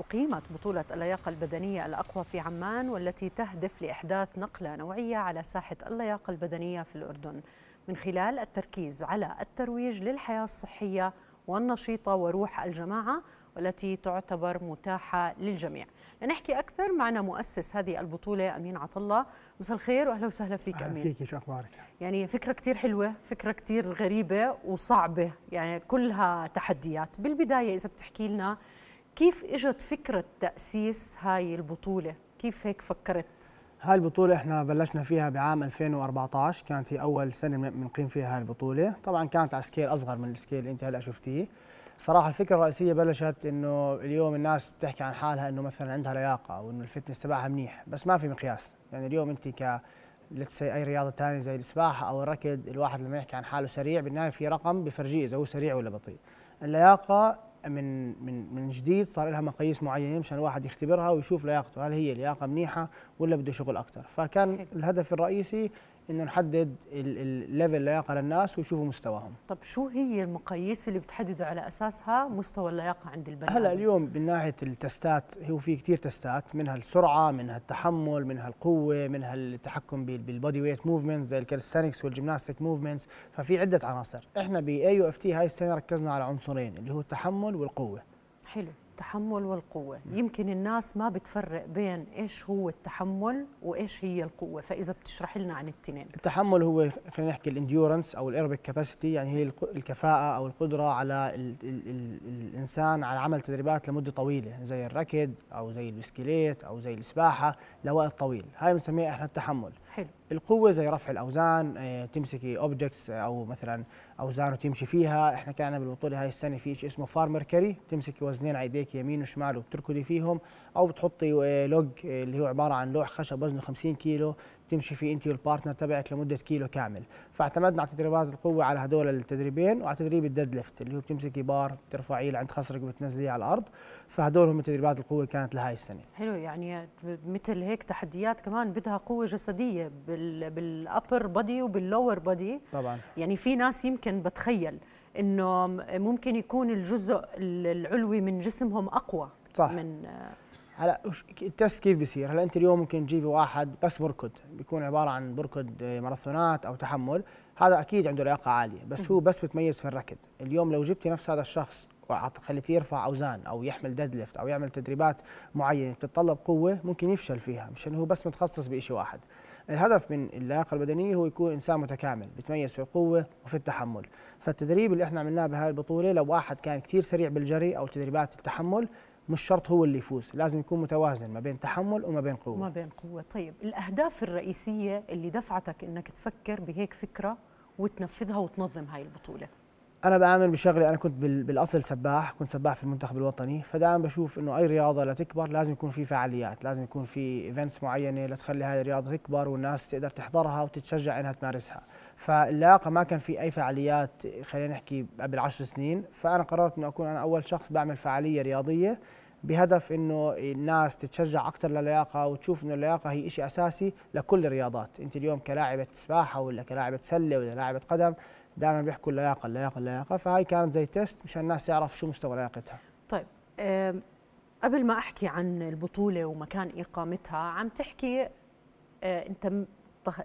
أقيمت بطولة اللياقة البدنية الأقوى في عمان والتي تهدف لإحداث نقلة نوعية على ساحة اللياقة البدنية في الأردن من خلال التركيز على الترويج للحياة الصحية والنشيطة وروح الجماعة والتي تعتبر متاحة للجميع لنحكي أكثر معنا مؤسس هذه البطولة أمين عطلة مساء الخير وأهلا وسهلا فيك أمين فيك شو أخبارك يعني فكرة كتير حلوة فكرة كتير غريبة وصعبة يعني كلها تحديات بالبداية إذا بتحكي لنا كيف اجت فكره تاسيس هاي البطوله كيف هيك فكرت هاي البطولة احنا بلشنا فيها بعام 2014 كانت هي أول سنة بنقيم فيها هاي البطولة، طبعا كانت على سكيل أصغر من السكيل اللي أنت هلا شفتيه. صراحة الفكرة الرئيسية بلشت إنه اليوم الناس بتحكي عن حالها إنه مثلا عندها لياقة أو إنه الفتنس تبعها منيح، بس ما في مقياس، يعني اليوم أنت ك لتس أي رياضة ثانية زي السباحة أو الركض، الواحد لما يحكي عن حاله سريع بالنهاية في رقم بفرجيه إذا هو سريع ولا بطيء. اللياقة من من من جديد صار لها مقاييس معينه مشان الواحد يختبرها ويشوف لياقته هل هي لياقه منيحه ولا بده شغل اكثر فكان الهدف الرئيسي انه نحدد الليفل اللياقه للناس ويشوفوا مستواهم. طب شو هي المقاييس اللي بتحددوا على اساسها مستوى اللياقه عند البني هلا اليوم من ناحيه التستات هو في كثير تستات منها السرعه، منها التحمل، منها القوه، منها التحكم بالبودي ويت موفمنت زي الكالستنكس والجمناستيك موفمنتس، ففي عده عناصر، احنا باي يو اف تي هاي السنه ركزنا على عنصرين اللي هو التحمل والقوه. حلو. التحمل والقوه يمكن الناس ما بتفرق بين ايش هو التحمل وايش هي القوه فاذا بتشرح لنا عن التنين التحمل هو خلينا نحكي الانديورنس او الايربك كاباسيتي يعني هي الكفاءه او القدره على الـ الـ الـ الانسان على عمل تدريبات لمده طويله يعني زي الركض او زي البسكليت او زي السباحه لوقت طويل هاي بنسميها احنا التحمل حلو القوه زي رفع الاوزان آه، تمسكي اوبجكتس آه، او مثلا اوزان وتمشي فيها احنا كان بالبطوله هاي السنه في شيء اسمه فارمر كاري تمسكي وزنين على ايديك يمين وشمال وتركضي فيهم او بتحطي لوج آه، اللي هو عباره عن لوح خشب وزنه 50 كيلو تمشي فيه انت والبارتنر تبعك لمده كيلو كامل فاعتمدنا على تدريبات القوه على هدول التدريبين وعلى تدريب الديد ليفت اللي هو بتمسكي بار بترفعيه لعند خصرك وبتنزليه على الارض فهدول هم تدريبات القوه كانت لهي السنه حلو يعني مثل هيك تحديات كمان بدها قوه جسديه بالابر بودي وباللور بودي طبعا يعني في ناس يمكن بتخيل انه ممكن يكون الجزء العلوي من جسمهم اقوى صح من هلا التست كيف بيصير؟ هلا انت اليوم ممكن تجيبي واحد بس بركض بيكون عباره عن بركض آه، ماراثونات او تحمل هذا اكيد عنده لياقه عاليه بس هو بس بتميز في الركض اليوم لو جبتي نفس هذا الشخص وخليتيه يرفع اوزان او يحمل ديد ليفت او يعمل تدريبات معينه بتتطلب قوه ممكن يفشل فيها مشان هو بس متخصص بشيء واحد الهدف من اللياقه البدنيه هو يكون انسان متكامل بتميز في القوه وفي التحمل فالتدريب اللي احنا عملناه بهاي البطوله لو واحد كان كثير سريع بالجري او تدريبات التحمل مش شرط هو اللي يفوز لازم يكون متوازن ما بين تحمل وما بين قوه ما بين قوه طيب الاهداف الرئيسيه اللي دفعتك انك تفكر بهيك فكره وتنفذها وتنظم هاي البطوله انا بامن بشغله انا كنت بالاصل سباح كنت سباح في المنتخب الوطني فدائما بشوف انه اي رياضه لتكبر لازم يكون في فعاليات لازم يكون في ايفنتس معينه لتخلي هذه الرياضه تكبر والناس تقدر تحضرها وتتشجع انها تمارسها فاللياقه ما كان في اي فعاليات خلينا نحكي قبل عشر سنين فانا قررت انه اكون انا اول شخص بعمل فعاليه رياضيه بهدف انه الناس تتشجع اكثر للياقه وتشوف انه اللياقه هي شيء اساسي لكل الرياضات، انت اليوم كلاعبه سباحه ولا كلاعبه سله ولا لاعبه قدم دائما بيحكوا اللياقه اللياقه اللياقه فهي كانت زي تيست مشان الناس تعرف شو مستوى لياقتها. طيب قبل ما احكي عن البطوله ومكان اقامتها عم تحكي آه، انت آه،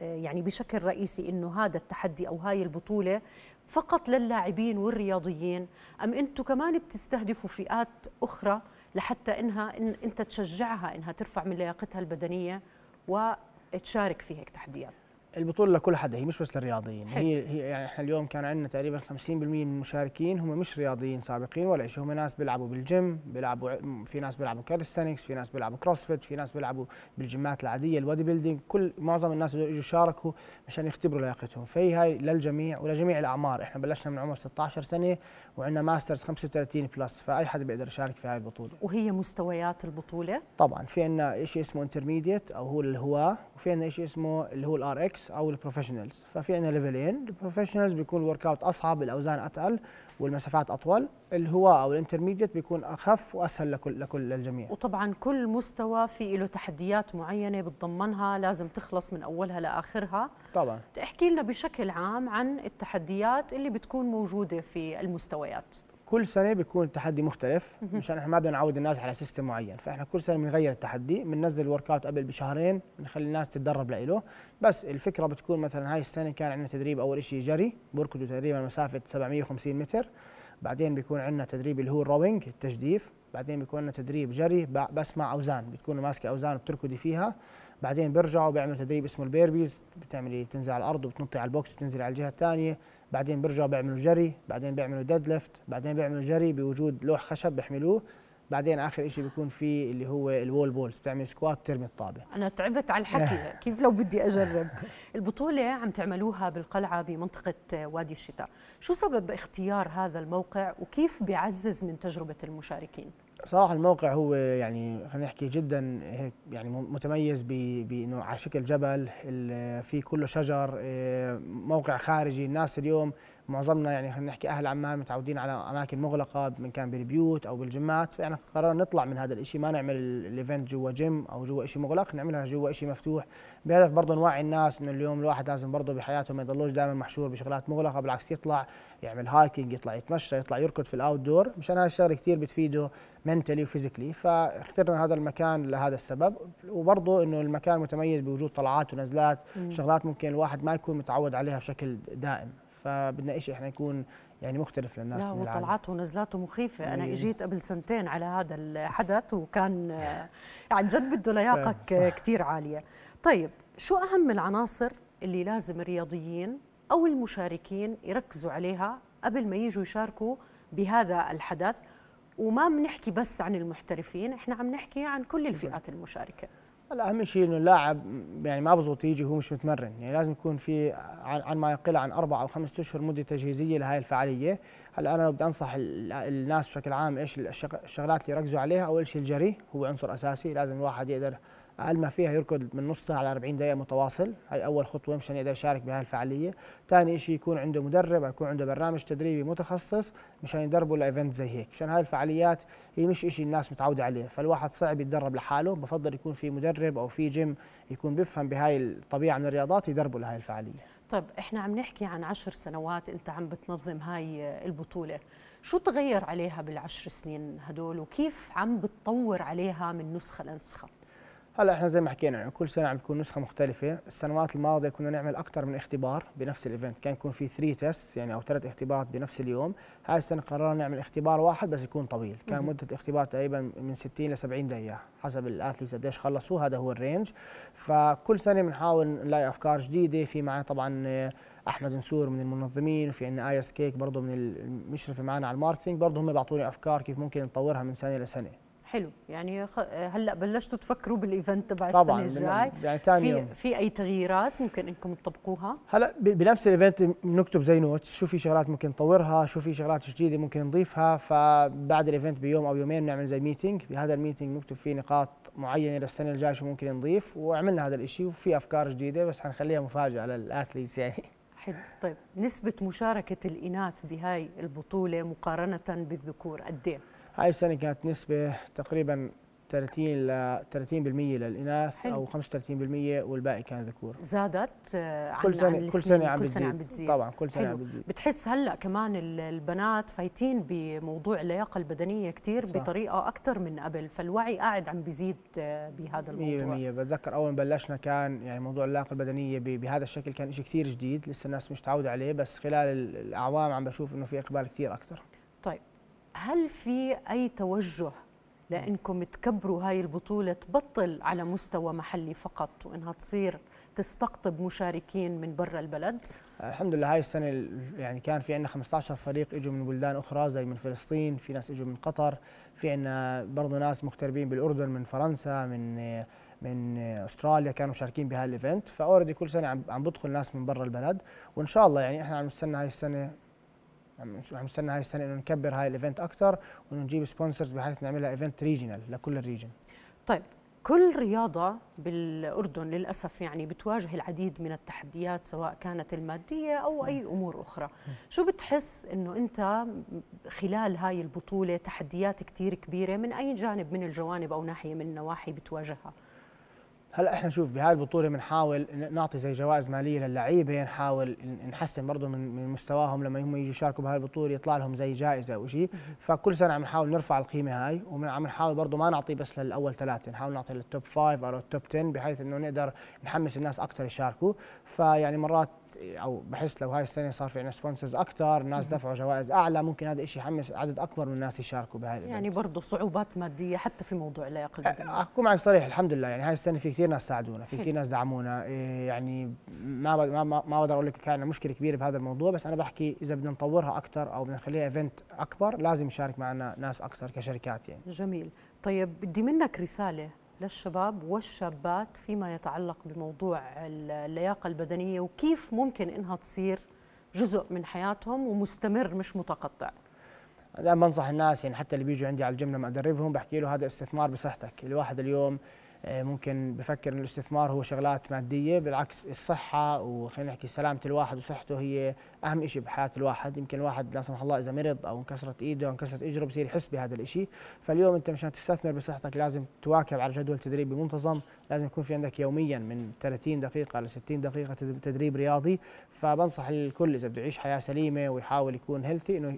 يعني بشكل رئيسي انه هذا التحدي او هاي البطوله فقط للاعبين والرياضيين ام انتم كمان بتستهدفوا فئات اخرى لحتى انها إن انت تشجعها انها ترفع من لياقتها البدنيه وتشارك في هيك تحديات البطوله لكل حدا هي مش بس للرياضيين هي هي يعني احنا اليوم كان عندنا تقريبا 50% من المشاركين هم مش رياضيين سابقين ولا شيء هم ناس بيلعبوا بالجيم بيلعبوا في ناس بيلعبوا كالستنكس في ناس بيلعبوا كروسفيت في ناس بيلعبوا بالجيمات العاديه البودي بيلدينج كل معظم الناس اللي اجوا شاركوا مشان يختبروا لياقتهم فهي هاي للجميع ولجميع الاعمار احنا بلشنا من عمر 16 سنه وعندنا ماسترز 35 بلس فاي حدا بيقدر يشارك في هاي البطوله وهي مستويات البطوله طبعا في عندنا شيء اسمه انترميديت او هو الهواه وفي عندنا شيء اسمه اللي هو الار اكس الاماتيكس او البروفيشنالز ففي عندنا ليفلين البروفيشنالز بيكون الورك اوت اصعب الاوزان اتقل والمسافات اطول الهواء او الانترميديت بيكون اخف واسهل لكل لكل للجميع وطبعا كل مستوى في له تحديات معينه بتضمنها لازم تخلص من اولها لاخرها طبعا تحكي لنا بشكل عام عن التحديات اللي بتكون موجوده في المستويات كل سنه بيكون التحدي مختلف مشان احنا ما بدنا نعود الناس على سيستم معين فاحنا كل سنه بنغير التحدي بننزل الورك اوت قبل بشهرين بنخلي الناس تتدرب لإله بس الفكره بتكون مثلا هاي السنه كان عندنا تدريب اول شيء جري بركضوا تقريبا مسافه 750 متر بعدين بيكون عندنا تدريب اللي هو الروينج التجديف بعدين بيكون عندنا تدريب جري بس مع اوزان بتكون ماسكه اوزان وبتركضي فيها بعدين بيرجعوا بيعملوا تدريب اسمه البيربيز بتعملي بتنزل على الارض وبتنطي على البوكس وتنزل على الجهه الثانيه بعدين بيرجعوا بيعملوا جري بعدين بيعملوا ديد ليفت بعدين بيعملوا جري بوجود لوح خشب بيحملوه بعدين اخر شيء بيكون في اللي هو الوول بولز تعمل سكوات ترمي الطابه انا تعبت على الحكي كيف لو بدي اجرب البطوله عم تعملوها بالقلعه بمنطقه وادي الشتاء شو سبب اختيار هذا الموقع وكيف بيعزز من تجربه المشاركين صراحه الموقع هو يعني خلينا نحكي جدا هيك يعني متميز بانه على شكل جبل في كله شجر آه، موقع خارجي الناس اليوم معظمنا يعني خلينا نحكي اهل عمان متعودين على اماكن مغلقه من كان بالبيوت او بالجمات فاحنا قررنا نطلع من هذا الشيء ما نعمل الايفنت جوا جيم او جوا شيء مغلق نعملها جوا شيء مفتوح بهدف برضه نوعي الناس انه اليوم الواحد لازم برضه بحياته ما يضلوش دائما محشور بشغلات مغلقه بالعكس يطلع يعمل هايكينج يطلع يتمشى يطلع يركض في الاوت دور مشان هاي الشغله كثير بتفيده منتلي وفيزيكلي فاخترنا هذا المكان لهذا السبب وبرضه انه المكان متميز بوجود طلعات ونزلات شغلات ممكن الواحد ما يكون متعود عليها بشكل دائم شيء احنا نكون يعني مختلف للناس لا وطلعاته ونزلاته مخيفة أنا إيه. إجيت قبل سنتين على هذا الحدث وكان آه، عن جد بده لياقة آه، كتير عالية طيب شو أهم العناصر اللي لازم الرياضيين أو المشاركين يركزوا عليها قبل ما يجوا يشاركوا بهذا الحدث وما بنحكي بس عن المحترفين احنا عم نحكي عن كل الفئات المشاركه الاهم شيء انه اللاعب يعني ما بزبط يجي هو مش متمرن يعني لازم يكون في عن ما يقل عن اربع او خمسة اشهر مده تجهيزيه لهي الفعاليه هلا انا بدي انصح الناس بشكل عام ايش الشغلات اللي يركزوا عليها اول شيء الجري هو عنصر اساسي لازم الواحد يقدر اقل ما فيها يركض من نص ساعه ل 40 دقيقه متواصل هاي اول خطوه مشان يقدر يشارك بهاي الفعاليه ثاني شيء يكون عنده مدرب يكون عنده برنامج تدريبي متخصص مشان يدربه لايفنت زي هيك مشان هاي الفعاليات هي مش شيء الناس متعوده عليه فالواحد صعب يتدرب لحاله بفضل يكون في مدرب او في جيم يكون بيفهم بهاي الطبيعه من الرياضات يدربه لهي الفعاليه طيب احنا عم نحكي عن عشر سنوات انت عم بتنظم هاي البطوله شو تغير عليها بالعشر سنين هدول وكيف عم بتطور عليها من نسخه لنسخه هلا احنا زي ما حكينا يعني كل سنه عم تكون نسخه مختلفه، السنوات الماضيه كنا نعمل اكثر من اختبار بنفس الايفنت، كان يكون في 3 تيست يعني او ثلاث اختبارات بنفس اليوم، هاي السنه قررنا نعمل اختبار واحد بس يكون طويل، كان مده الاختبار تقريبا من 60 ل 70 دقيقه، حسب الاثليتس قديش خلصوا هذا هو الرينج، فكل سنه بنحاول نلاقي افكار جديده، في معي طبعا احمد نسور من المنظمين وفي عندنا ايس كيك برضه من المشرفه معنا على الماركتينج، برضه هم بيعطوني افكار كيف ممكن نطورها من سنه لسنه. حلو يعني هلا بلشتوا تفكروا بالايفنت تبع السنه الجاي يعني تاني في يوم. في اي تغييرات ممكن انكم تطبقوها هلا بنفس الايفنت بنكتب زي نوتس شو في شغلات ممكن نطورها شو في شغلات جديده ممكن نضيفها فبعد الايفنت بيوم او يومين بنعمل زي ميتنج بهذا الميتنج نكتب فيه نقاط معينه للسنه الجايه شو ممكن نضيف وعملنا هذا الشيء وفي افكار جديده بس حنخليها مفاجاه للاثليتس يعني حلو طيب نسبه مشاركه الاناث بهاي البطوله مقارنه بالذكور قد ايه هاي السنة كانت نسبة تقريبا 30 ل 30% للإناث حلو. أو 35% والباقي كان ذكور زادت آه، عن كل سنة عن كل سنة عم كل سنة عم بتزيد طبعا كل سنة حلو. عم بتزيد بتحس هلا كمان البنات فايتين بموضوع اللياقة البدنية كثير بطريقة أكثر من قبل فالوعي قاعد عم بيزيد آه، بهذا الموضوع 100% بتذكر أول ما بلشنا كان يعني موضوع اللياقة البدنية بهذا الشكل كان شيء كثير جديد لسه الناس مش متعودة عليه بس خلال الأعوام عم بشوف إنه في إقبال كثير أكثر طيب هل في أي توجه لأنكم تكبروا هاي البطولة تبطل على مستوى محلي فقط وإنها تصير تستقطب مشاركين من برا البلد؟ الحمد لله هاي السنة يعني كان في عندنا 15 فريق اجوا من بلدان أخرى زي من فلسطين، في ناس اجوا من قطر، في عندنا برضه ناس مغتربين بالأردن من فرنسا من من استراليا كانوا مشاركين بهالايفنت فاوريدي كل سنه عم بدخل ناس من برا البلد وان شاء الله يعني احنا عم نستنى هاي السنه عم نستنى هاي السنه انه نكبر هاي الايفنت اكثر وانه نجيب سبونسرز بحيث نعملها ايفنت ريجنال لكل الريجن طيب كل رياضة بالأردن للأسف يعني بتواجه العديد من التحديات سواء كانت المادية أو أي أمور أخرى شو بتحس أنه أنت خلال هاي البطولة تحديات كتير كبيرة من أي جانب من الجوانب أو ناحية من النواحي بتواجهها هلا احنا شوف بهاي البطوله بنحاول نعطي زي جوائز ماليه للعيبه نحاول نحسن برضه من من مستواهم لما هم يجوا يشاركوا بهاي البطوله يطلع لهم زي جائزه او شيء فكل سنه عم نحاول نرفع القيمه هاي وعم نحاول برضه ما نعطي بس للاول ثلاثه نحاول نعطي للتوب 5 او التوب 10 بحيث انه نقدر نحمس الناس اكثر يشاركوا فيعني مرات او بحس لو هاي السنه صار في عندنا سبونسرز اكثر الناس دفعوا جوائز اعلى ممكن هذا الشيء يحمس عدد اكبر من الناس يشاركوا بهاي يعني برضه صعوبات ماديه حتى في موضوع لياقه اكون معك صريح الحمد لله يعني هاي السنه في كثير ناس ساعدونا في كثير ناس دعمونا إيه، يعني ما ما ما بقدر اقول لك كان مشكله كبيره بهذا الموضوع بس انا بحكي اذا بدنا نطورها اكثر او بدنا نخليها ايفنت اكبر لازم يشارك معنا ناس اكثر كشركات يعني جميل طيب بدي منك رساله للشباب والشابات فيما يتعلق بموضوع اللياقه البدنيه وكيف ممكن انها تصير جزء من حياتهم ومستمر مش متقطع انا بنصح الناس يعني حتى اللي بيجوا عندي على الجيم لما ادربهم بحكي له هذا استثمار بصحتك الواحد اليوم آه، ممكن بفكر ان الاستثمار هو شغلات ماديه بالعكس الصحه وخلينا نحكي سلامه الواحد وصحته هي اهم شيء بحياه الواحد يمكن الواحد لا سمح الله اذا مرض او انكسرت ايده او انكسرت اجره بصير يحس بهذا الشيء فاليوم انت مشان تستثمر بصحتك لازم تواكب على جدول تدريبي منتظم لازم يكون في عندك يوميا من 30 دقيقه ل 60 دقيقه تدريب رياضي فبنصح الكل اذا بده يعيش حياه سليمه ويحاول يكون هيلثي انه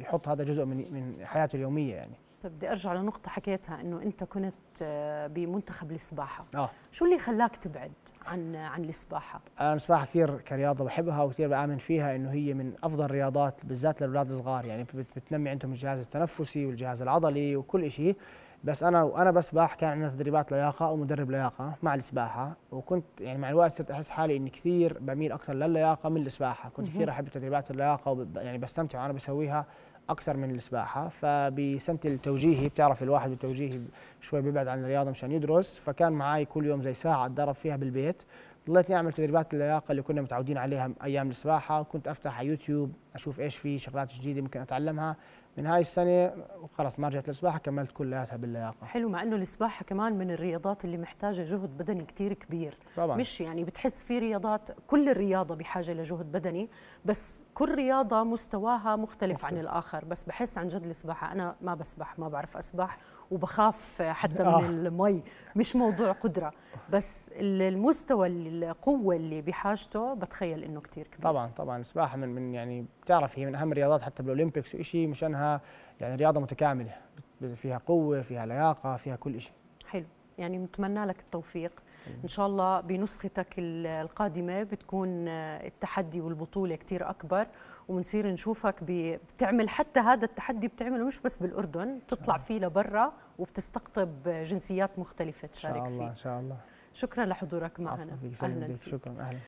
يحط هذا جزء من من حياته اليوميه يعني طيب بدي ارجع لنقطه حكيتها انه انت كنت آه، بمنتخب السباحه اه شو اللي خلاك تبعد عن عن السباحه انا السباحه كثير كرياضه بحبها وكثير بامن فيها انه هي من افضل الرياضات بالذات للاولاد الصغار يعني بتنمي عندهم الجهاز التنفسي والجهاز العضلي وكل شيء بس انا وانا بسبح كان عندنا تدريبات لياقه ومدرب لياقه مع السباحه وكنت يعني مع الوقت صرت احس حالي اني كثير بميل اكثر للياقه من السباحه كنت كثير احب تدريبات اللياقه يعني بستمتع وانا بسويها اكثر من السباحه فبسنه التوجيهي بتعرف الواحد التوجيهي شوي بيبعد عن الرياضه مشان يدرس فكان معي كل يوم زي ساعه اتدرب فيها بالبيت ضليتني اعمل تدريبات اللياقه اللي كنا متعودين عليها ايام السباحه كنت افتح على يوتيوب اشوف ايش في شغلات جديده ممكن اتعلمها من هاي السنه وخلص ما رجعت للسباحه كملت كلياتها باللياقه حلو مع انه السباحه كمان من الرياضات اللي محتاجه جهد بدني كثير كبير طبعا. مش يعني بتحس في رياضات كل الرياضه بحاجه لجهد بدني بس كل رياضه مستواها مختلف, مختلف. عن الاخر بس بحس عن جد السباحه انا ما بسبح ما بعرف اسبح وبخاف حتى آه. من المي مش موضوع قدره بس المستوى القوه اللي بحاجته بتخيل انه كثير كبير طبعا طبعا السباحه من من يعني بتعرف هي من اهم الرياضات حتى بالاولمبيكس وشيء مشانها يعني رياضه متكامله فيها قوه فيها لياقه فيها كل شيء حلو يعني نتمنى لك التوفيق ان شاء الله بنسختك القادمه بتكون آه، التحدي والبطوله كثير اكبر وبنصير نشوفك بتعمل حتى هذا التحدي بتعمله مش بس بالاردن بتطلع فيه لبرا وبتستقطب جنسيات مختلفه تشارك فيه ان شاء الله ان شاء الله شكرا لحضورك معنا اهلا فيك شكرا اهلا